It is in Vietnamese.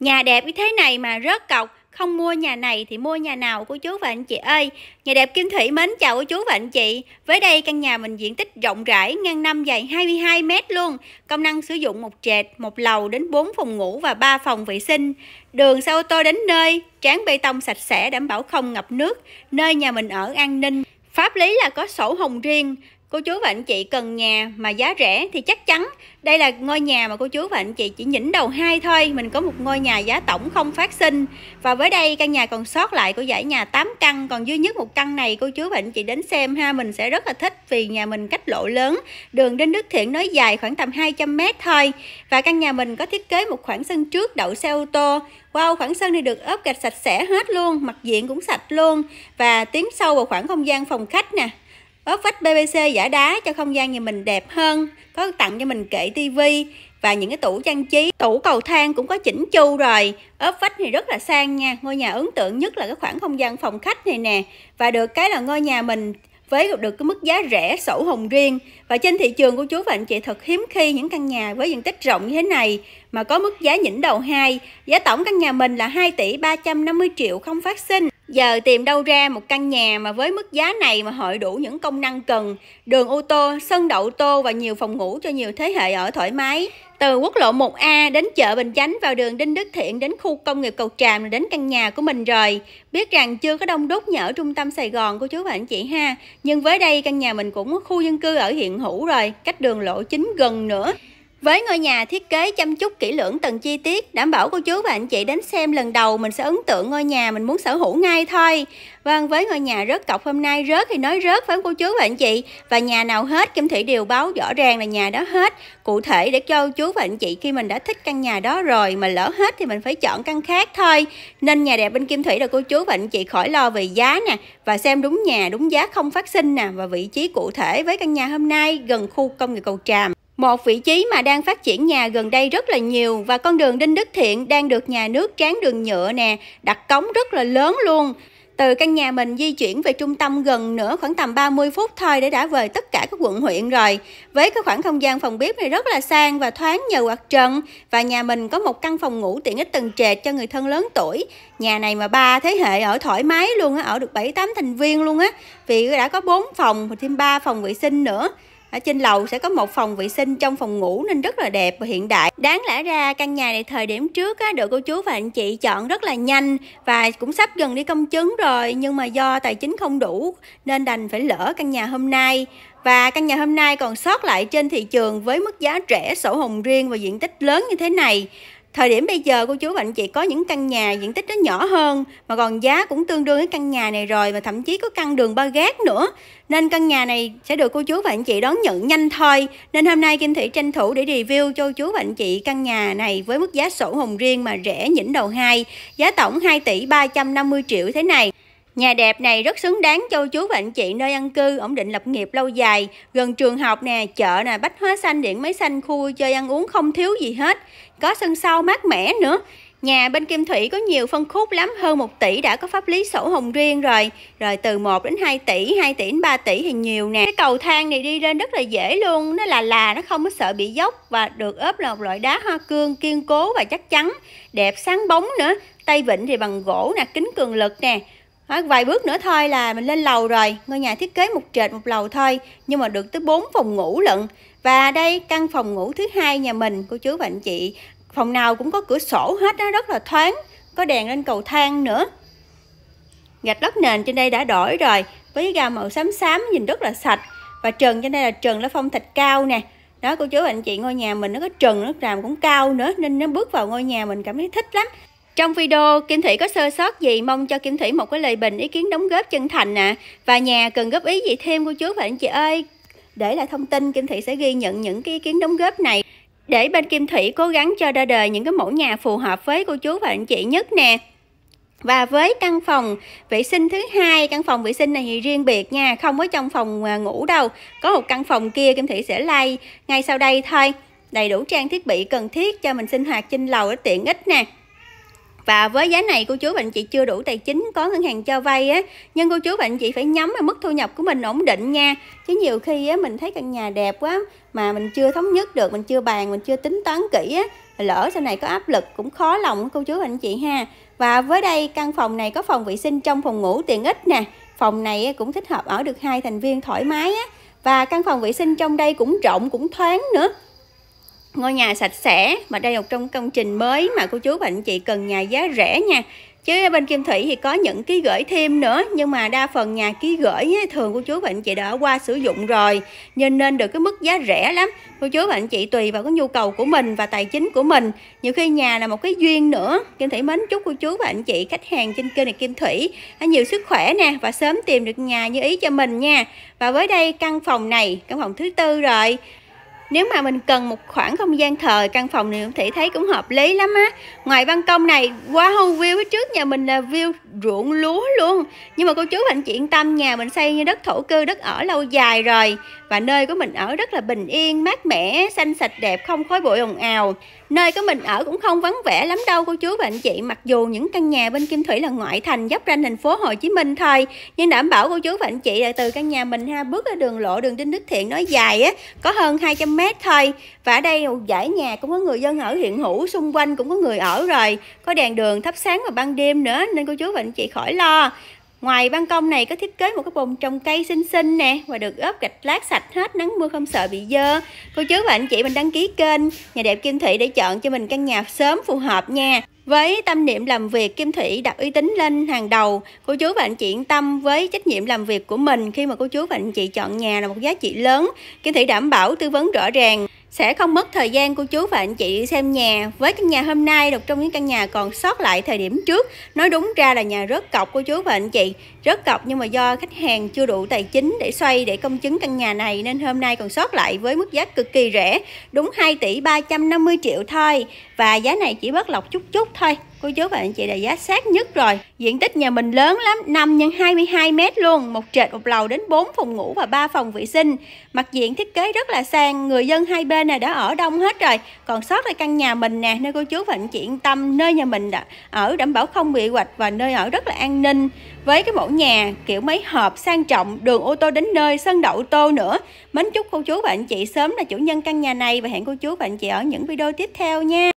Nhà đẹp như thế này mà rớt cọc, không mua nhà này thì mua nhà nào của chú và anh chị ơi. Nhà đẹp Kim Thủy mến chào cô chú và anh chị. Với đây căn nhà mình diện tích rộng rãi, ngang năm dài 22 mét luôn. Công năng sử dụng một trệt, một lầu đến 4 phòng ngủ và 3 phòng vệ sinh. Đường xe ô tô đến nơi, tráng bê tông sạch sẽ đảm bảo không ngập nước. Nơi nhà mình ở an ninh. Pháp lý là có sổ hồng riêng, cô chú và anh chị cần nhà mà giá rẻ thì chắc chắn đây là ngôi nhà mà cô chú và anh chị chỉ nhỉnh đầu hai thôi mình có một ngôi nhà giá tổng không phát sinh và với đây căn nhà còn sót lại của giải nhà 8 căn còn duy nhất một căn này cô chú và anh chị đến xem ha mình sẽ rất là thích vì nhà mình cách lộ lớn đường đến Đức Thiện nói dài khoảng tầm 200 mét thôi và căn nhà mình có thiết kế một khoảng sân trước đậu xe ô tô Wow, khoảng sân này được ốp gạch sạch sẽ hết luôn, mặt diện cũng sạch luôn Và tiến sâu vào khoảng không gian phòng khách nè ốp vách PVC giả đá cho không gian nhà mình đẹp hơn có tặng cho mình kệ tivi và những cái tủ trang trí tủ cầu thang cũng có chỉnh chu rồi ốp vách thì rất là sang nha ngôi nhà ấn tượng nhất là cái khoảng không gian phòng khách này nè và được cái là ngôi nhà mình với được cái mức giá rẻ sổ hồng riêng và trên thị trường của chú và anh chị thật hiếm khi những căn nhà với diện tích rộng như thế này mà có mức giá nhỉnh đầu hai giá tổng căn nhà mình là 2 tỷ 350 triệu không phát sinh Giờ tìm đâu ra một căn nhà mà với mức giá này mà hội đủ những công năng cần, đường ô tô, sân đậu ô tô và nhiều phòng ngủ cho nhiều thế hệ ở thoải mái. Từ quốc lộ 1A đến chợ Bình Chánh vào đường Đinh Đức Thiện đến khu công nghiệp Cầu Tràm là đến căn nhà của mình rồi. Biết rằng chưa có đông đúc như ở trung tâm Sài Gòn của chú và anh chị ha. Nhưng với đây căn nhà mình cũng có khu dân cư ở hiện hữu rồi, cách đường lộ chính gần nữa. Với ngôi nhà thiết kế chăm chút kỹ lưỡng từng chi tiết, đảm bảo cô chú và anh chị đến xem lần đầu mình sẽ ấn tượng ngôi nhà mình muốn sở hữu ngay thôi. Vâng, với ngôi nhà rớt cọc hôm nay, rớt thì nói rớt với cô chú và anh chị? Và nhà nào hết, Kim Thủy đều báo rõ ràng là nhà đó hết. Cụ thể để cho chú và anh chị khi mình đã thích căn nhà đó rồi mà lỡ hết thì mình phải chọn căn khác thôi. Nên nhà đẹp bên Kim Thủy là cô chú và anh chị khỏi lo về giá nè và xem đúng nhà, đúng giá không phát sinh nè và vị trí cụ thể với căn nhà hôm nay gần khu công nghiệp Cầu Tràm. Một vị trí mà đang phát triển nhà gần đây rất là nhiều và con đường Đinh Đức Thiện đang được nhà nước tráng đường nhựa nè, đặt cống rất là lớn luôn. Từ căn nhà mình di chuyển về trung tâm gần nữa khoảng tầm 30 phút thôi để đã về tất cả các quận huyện rồi. Với cái khoảng không gian phòng bếp này rất là sang và thoáng nhờ quạt trần và nhà mình có một căn phòng ngủ tiện ích tầng trệt cho người thân lớn tuổi. Nhà này mà ba thế hệ ở thoải mái luôn á, ở được 7 8 thành viên luôn á. Vì đã có 4 phòng và thêm 3 phòng vệ sinh nữa ở trên lầu sẽ có một phòng vệ sinh trong phòng ngủ nên rất là đẹp và hiện đại đáng lẽ ra căn nhà này thời điểm trước á, được cô chú và anh chị chọn rất là nhanh và cũng sắp gần đi công chứng rồi nhưng mà do tài chính không đủ nên đành phải lỡ căn nhà hôm nay và căn nhà hôm nay còn sót lại trên thị trường với mức giá rẻ sổ hồng riêng và diện tích lớn như thế này Thời điểm bây giờ cô chú và anh chị có những căn nhà diện tích nó nhỏ hơn mà còn giá cũng tương đương với căn nhà này rồi và thậm chí có căn đường ba gác nữa. Nên căn nhà này sẽ được cô chú và anh chị đón nhận nhanh thôi. Nên hôm nay Kim Thủy tranh thủ để review cho chú và anh chị căn nhà này với mức giá sổ hồng riêng mà rẻ nhỉnh đầu hai, giá tổng 2 tỷ 350 triệu thế này. Nhà đẹp này rất xứng đáng cho chú và anh chị nơi ăn cư, ổn định lập nghiệp lâu dài, gần trường học nè, chợ nè, bách hóa xanh, điện máy xanh, khu chơi ăn uống không thiếu gì hết. Có sân sau mát mẻ nữa. Nhà bên Kim Thủy có nhiều phân khúc lắm, hơn 1 tỷ đã có pháp lý sổ hồng riêng rồi. Rồi từ 1 đến 2 tỷ, 2 tỷ đến 3 tỷ thì nhiều nè. Cái cầu thang này đi lên rất là dễ luôn, nó là là, nó không có sợ bị dốc và được ốp là một loại đá hoa cương kiên cố và chắc chắn, đẹp sáng bóng nữa. Tay vịnh thì bằng gỗ nè, kính cường lực nè vài bước nữa thôi là mình lên lầu rồi ngôi nhà thiết kế một trệt một lầu thôi nhưng mà được tới 4 phòng ngủ lận và đây căn phòng ngủ thứ hai nhà mình cô chú và anh chị phòng nào cũng có cửa sổ hết đó rất là thoáng có đèn lên cầu thang nữa gạch lót nền trên đây đã đổi rồi với gà màu xám xám nhìn rất là sạch và trần trên đây là trần lá phong thạch cao nè đó cô chú anh chị ngôi nhà mình nó có trần nó làm cũng cao nữa nên nó bước vào ngôi nhà mình cảm thấy thích lắm trong video, Kim Thủy có sơ sót gì mong cho Kim Thủy một cái lời bình ý kiến đóng góp chân thành ạ. À. Và nhà cần góp ý gì thêm cô chú và anh chị ơi. Để lại thông tin, Kim Thủy sẽ ghi nhận những cái ý kiến đóng góp này để bên Kim Thủy cố gắng cho ra đời những cái mẫu nhà phù hợp với cô chú và anh chị nhất nè. Và với căn phòng vệ sinh thứ hai, căn phòng vệ sinh này thì riêng biệt nha, không có trong phòng à, ngủ đâu. Có một căn phòng kia Kim Thủy sẽ like ngay sau đây thôi. Đầy đủ trang thiết bị cần thiết cho mình sinh hoạt trên lầu để tiện ích nè và với giá này cô chú bạn chị chưa đủ tài chính có ngân hàng cho vay á nhưng cô chú bạn chị phải nhắm vào mức thu nhập của mình ổn định nha chứ nhiều khi á mình thấy căn nhà đẹp quá mà mình chưa thống nhất được mình chưa bàn mình chưa tính toán kỹ á lỡ sau này có áp lực cũng khó lòng cô chú anh chị ha và với đây căn phòng này có phòng vệ sinh trong phòng ngủ tiện ích nè phòng này cũng thích hợp ở được hai thành viên thoải mái á và căn phòng vệ sinh trong đây cũng rộng cũng thoáng nữa ngôi nhà sạch sẽ mà đây là một trong công trình mới mà cô chú và anh chị cần nhà giá rẻ nha chứ bên Kim Thủy thì có những ký gửi thêm nữa nhưng mà đa phần nhà ký gửi ấy, thường cô chú và anh chị đã qua sử dụng rồi nên nên được cái mức giá rẻ lắm cô chú và anh chị tùy vào cái nhu cầu của mình và tài chính của mình nhiều khi nhà là một cái duyên nữa Kim Thủy mến chúc cô chú và anh chị khách hàng trên kênh này Kim Thủy nhiều sức khỏe nè và sớm tìm được nhà như ý cho mình nha và với đây căn phòng này căn phòng thứ tư rồi nếu mà mình cần một khoảng không gian thờ căn phòng này cũng thể thấy cũng hợp lý lắm á ngoài ban công này wow view trước nhà mình là view ruộng lúa luôn nhưng mà cô chú anh chị yên tâm nhà mình xây như đất thổ cư đất ở lâu dài rồi và nơi của mình ở rất là bình yên mát mẻ xanh sạch đẹp không khói bụi ồn ào nơi của mình ở cũng không vắng vẻ lắm đâu cô chú và anh chị mặc dù những căn nhà bên Kim Thủy là ngoại thành giáp ranh thành phố Hồ Chí Minh thôi nhưng đảm bảo cô chú và anh chị là từ căn nhà mình ha bước ra đường lộ đường Đinh Đức Thiện nói dài á có hơn 200 trăm mét thôi và ở đây giải nhà cũng có người dân ở hiện hữu xung quanh cũng có người ở rồi có đèn đường thắp sáng vào ban đêm nữa nên cô chú và anh chị khỏi lo Ngoài ban công này có thiết kế một cái bồn trồng cây xinh xinh nè và được ốp gạch lát sạch hết nắng mưa không sợ bị dơ. Cô chú và anh chị mình đăng ký kênh Nhà đẹp Kim Thị để chọn cho mình căn nhà sớm phù hợp nha. Với tâm niệm làm việc, Kim Thủy đặt uy tín lên hàng đầu. Cô chú và anh chị yên tâm với trách nhiệm làm việc của mình khi mà cô chú và anh chị chọn nhà là một giá trị lớn. Kim Thủy đảm bảo tư vấn rõ ràng sẽ không mất thời gian cô chú và anh chị xem nhà với căn nhà hôm nay được trong những căn nhà còn sót lại thời điểm trước nói đúng ra là nhà rớt cọc cô chú và anh chị rớt cọc nhưng mà do khách hàng chưa đủ tài chính để xoay để công chứng căn nhà này nên hôm nay còn sót lại với mức giá cực kỳ rẻ đúng 2 tỷ 350 triệu thôi và giá này chỉ bớt lọc chút chút thôi cô chú và anh chị là giá sát nhất rồi diện tích nhà mình lớn lắm 5 x 22 mét luôn một trệt một lầu đến 4 phòng ngủ và 3 phòng vệ sinh mặt diện thiết kế rất là sang người dân hai bên này đã ở đông hết rồi còn sót lại căn nhà mình nè nơi cô chú và anh chị yên tâm nơi nhà mình đã ở đảm bảo không bị hoạch và nơi ở rất là an ninh với cái mẫu nhà kiểu mấy hộp sang trọng đường ô tô đến nơi sân đậu ô tô nữa mến chúc cô chú và anh chị sớm là chủ nhân căn nhà này và hẹn cô chú và anh chị ở những video tiếp theo nha